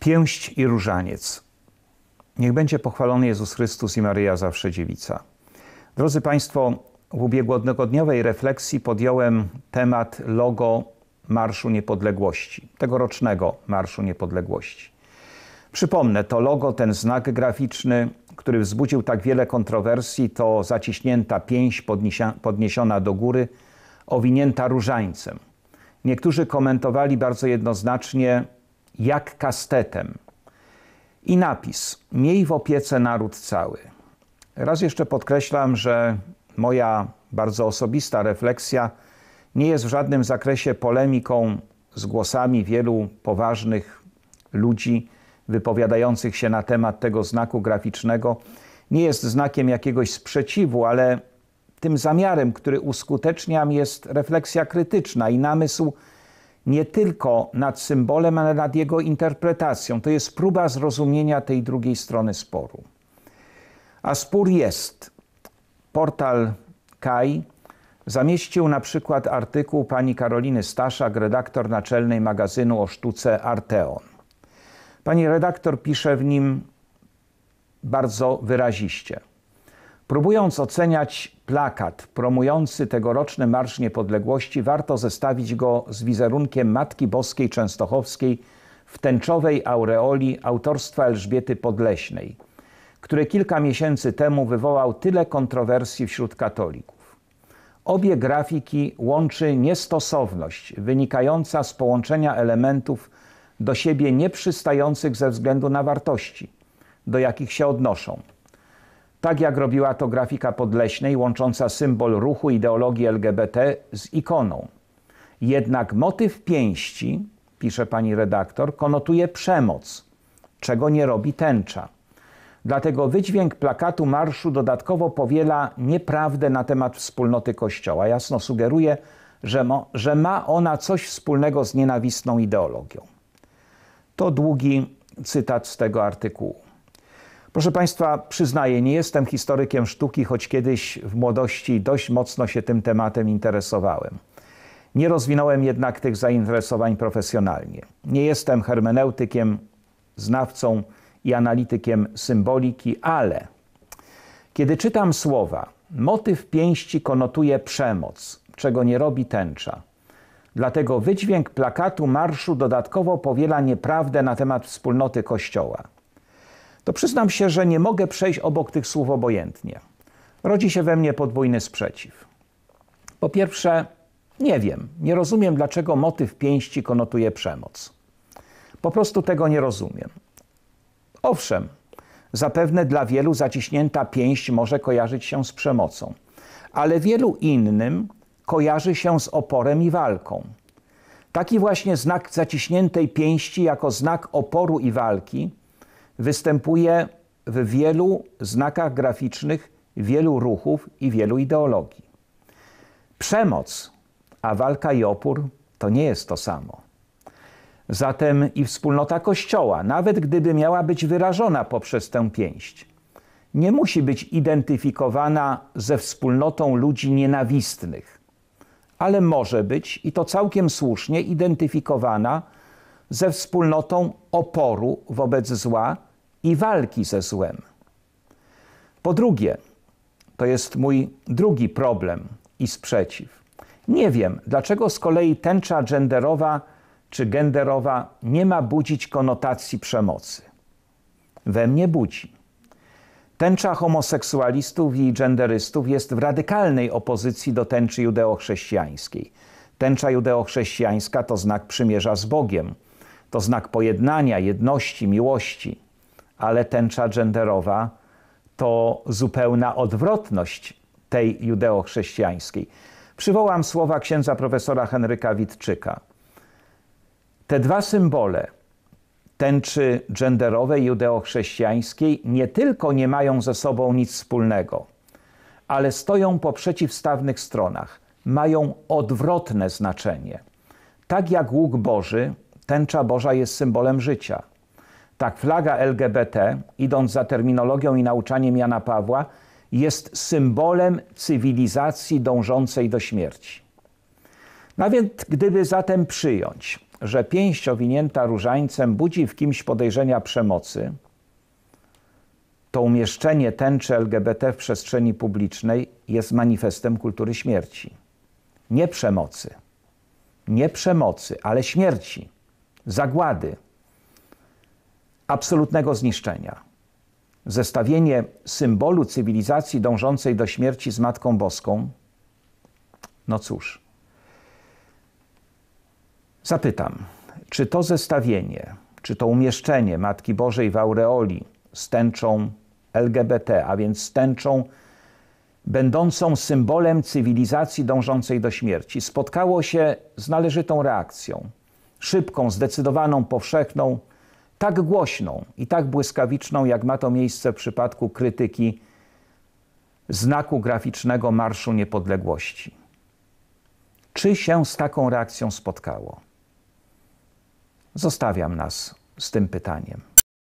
Pięść i różaniec. Niech będzie pochwalony Jezus Chrystus i Maryja Zawsze Dziewica. Drodzy Państwo, w ubiegłogodniowej refleksji podjąłem temat logo Marszu Niepodległości, tegorocznego Marszu Niepodległości. Przypomnę, to logo, ten znak graficzny, który wzbudził tak wiele kontrowersji, to zaciśnięta pięść podniesiona do góry, owinięta różańcem. Niektórzy komentowali bardzo jednoznacznie, jak kastetem. I napis: Miej w opiece naród cały. Raz jeszcze podkreślam, że moja bardzo osobista refleksja nie jest w żadnym zakresie polemiką z głosami wielu poważnych ludzi wypowiadających się na temat tego znaku graficznego. Nie jest znakiem jakiegoś sprzeciwu, ale tym zamiarem, który uskuteczniam, jest refleksja krytyczna i namysł, nie tylko nad symbolem, ale nad jego interpretacją. To jest próba zrozumienia tej drugiej strony sporu. A spór jest. Portal Kai zamieścił na przykład artykuł pani Karoliny Staszak, redaktor naczelnej magazynu o sztuce Arteon. Pani redaktor pisze w nim bardzo wyraziście – Próbując oceniać plakat promujący tegoroczny Marsz Niepodległości, warto zestawić go z wizerunkiem Matki Boskiej Częstochowskiej w tęczowej aureoli autorstwa Elżbiety Podleśnej, który kilka miesięcy temu wywołał tyle kontrowersji wśród katolików. Obie grafiki łączy niestosowność wynikająca z połączenia elementów do siebie nieprzystających ze względu na wartości, do jakich się odnoszą tak jak robiła to grafika Podleśnej, łącząca symbol ruchu ideologii LGBT z ikoną. Jednak motyw pięści, pisze pani redaktor, konotuje przemoc, czego nie robi tęcza. Dlatego wydźwięk plakatu marszu dodatkowo powiela nieprawdę na temat wspólnoty Kościoła. Jasno sugeruje, że, mo, że ma ona coś wspólnego z nienawistną ideologią. To długi cytat z tego artykułu. Proszę Państwa, przyznaję, nie jestem historykiem sztuki, choć kiedyś w młodości dość mocno się tym tematem interesowałem. Nie rozwinąłem jednak tych zainteresowań profesjonalnie. Nie jestem hermeneutykiem, znawcą i analitykiem symboliki, ale kiedy czytam słowa, motyw pięści konotuje przemoc, czego nie robi tęcza. Dlatego wydźwięk plakatu marszu dodatkowo powiela nieprawdę na temat wspólnoty Kościoła to przyznam się, że nie mogę przejść obok tych słów obojętnie. Rodzi się we mnie podwójny sprzeciw. Po pierwsze, nie wiem, nie rozumiem, dlaczego motyw pięści konotuje przemoc. Po prostu tego nie rozumiem. Owszem, zapewne dla wielu zaciśnięta pięść może kojarzyć się z przemocą, ale wielu innym kojarzy się z oporem i walką. Taki właśnie znak zaciśniętej pięści jako znak oporu i walki Występuje w wielu znakach graficznych wielu ruchów i wielu ideologii. Przemoc, a walka i opór to nie jest to samo. Zatem i wspólnota Kościoła, nawet gdyby miała być wyrażona poprzez tę pięść, nie musi być identyfikowana ze wspólnotą ludzi nienawistnych, ale może być, i to całkiem słusznie, identyfikowana ze wspólnotą oporu wobec zła i walki ze złem. Po drugie, to jest mój drugi problem i sprzeciw. Nie wiem, dlaczego z kolei tęcza genderowa czy genderowa nie ma budzić konotacji przemocy. We mnie budzi. Tęcza homoseksualistów i genderystów jest w radykalnej opozycji do tęczy judeochrześcijańskiej. Tęcza judeochrześcijańska to znak przymierza z Bogiem, to znak pojednania, jedności, miłości ale tęcza genderowa to zupełna odwrotność tej judeochrześcijańskiej. Przywołam słowa księdza profesora Henryka Witczyka. Te dwa symbole tęczy genderowej judeochrześcijańskiej nie tylko nie mają ze sobą nic wspólnego, ale stoją po przeciwstawnych stronach, mają odwrotne znaczenie. Tak jak łuk Boży, tęcza Boża jest symbolem życia – tak, flaga LGBT, idąc za terminologią i nauczaniem Jana Pawła, jest symbolem cywilizacji dążącej do śmierci. Nawet no gdyby zatem przyjąć, że pięść owinięta różańcem budzi w kimś podejrzenia przemocy, to umieszczenie tęczy LGBT w przestrzeni publicznej jest manifestem kultury śmierci. Nie przemocy. Nie przemocy, ale śmierci, zagłady, absolutnego zniszczenia. Zestawienie symbolu cywilizacji dążącej do śmierci z Matką Boską, no cóż. Zapytam, czy to zestawienie, czy to umieszczenie Matki Bożej w aureoli z tęczą LGBT, a więc z tęczą będącą symbolem cywilizacji dążącej do śmierci, spotkało się z należytą reakcją szybką, zdecydowaną, powszechną tak głośną i tak błyskawiczną, jak ma to miejsce w przypadku krytyki znaku graficznego Marszu Niepodległości. Czy się z taką reakcją spotkało? Zostawiam nas z tym pytaniem.